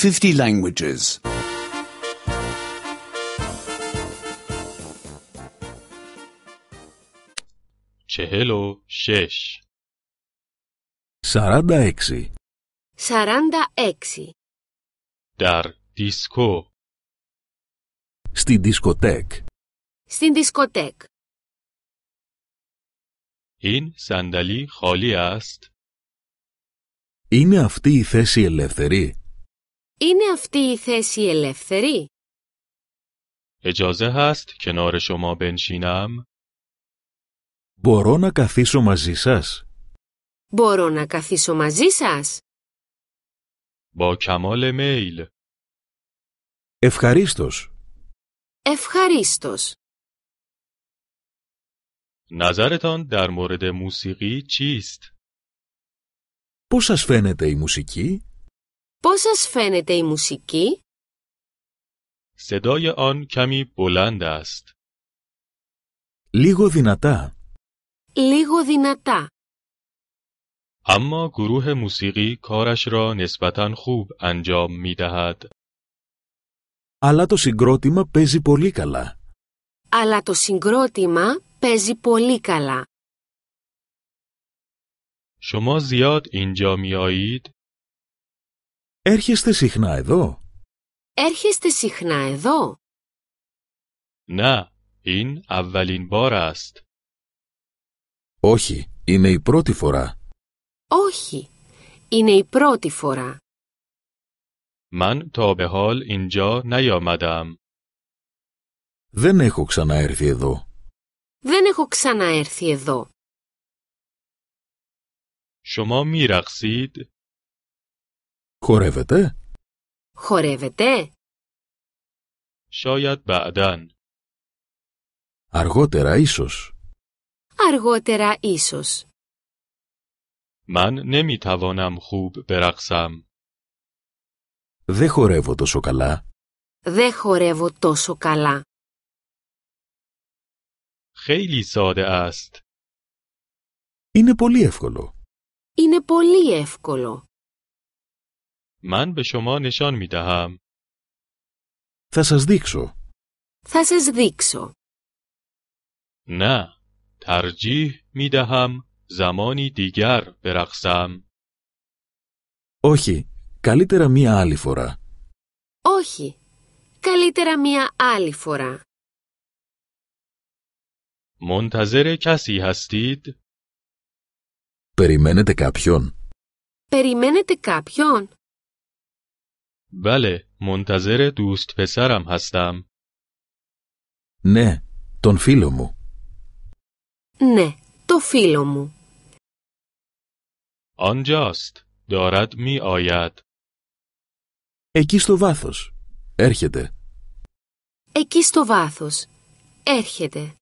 50 languages. 46 46 46 در دیسکو Στη دیσκοτέκ Στην دیσκοτέκ In sandali khali ast είναι αυτή η θέση ελεύθερη? Είναι αυτή η θέση ελεύθερη? اجازه هست کنار شما بنشینم؟ μπορώ να καθίσω μαζί σας. Μπορώ να καθίσω μαζί σας. با کمال میل Ευχαρίστως. Ευχαρίστως. نظرتان در مورد موسیقی چیست؟ Πώς σας φαίνεται η μουσική? Πώς σας φαίνεται η μουσική? Σε آن άν بلند است. Λίγο δυνατά. Λίγο δυνατά. اما گروه μουσική کارش را نسبتا خوب انجام αλλά το συγκρότημα παίζει πολύ καλά. Αλλά το συγκρότημα παίζει πολύ καλά. Έρχεστε συχνά εδώ. Έρχεστε συχνά εδώ. Να, είναι اولین μποράστ. Όχι, είναι η πρώτη φορά. Όχι, είναι η πρώτη φορά. Μαν, من تا به να اینجا نیامدم. Δεν έχω ξαναέρθει εδώ. Δεν έχω ξαναέρθει εδώ. Σωμό μοιραξίτ χορεύετε. Χορεύετε. Σόιατ μπαντάν. Αργότερα ίσως. Αργότερα ίσως. Μάν, ταβώναμ χούπ περαξάμ. Δε χορεύω τόσο καλά. Δε χορεύω τόσο καλά. Χέιλι σόδε αστ. Είναι πολύ εύκολο. Είναι πολύ εύκολο. من به شما نشان می دهم. فسز دیکسو. فسز دیکسو. نه. ترجیح می دهم زمانی دیگر برقصم. اوهی. کالیترا می آلی فورا. اوهی. کالیترا می آلی فورا. منتظر کسی هستید؟ پریمنت کپیون. پریمنت کپیون. Βάλε, μονταζέρε του στφεσάραμ χαστάμ. Ναι, τον φίλο μου. Ναι, το φίλο μου. Αντζάστ, δωράτ μη αγιάτ. Εκεί στο βάθος, έρχεται. Εκεί στο βάθος, έρχεται.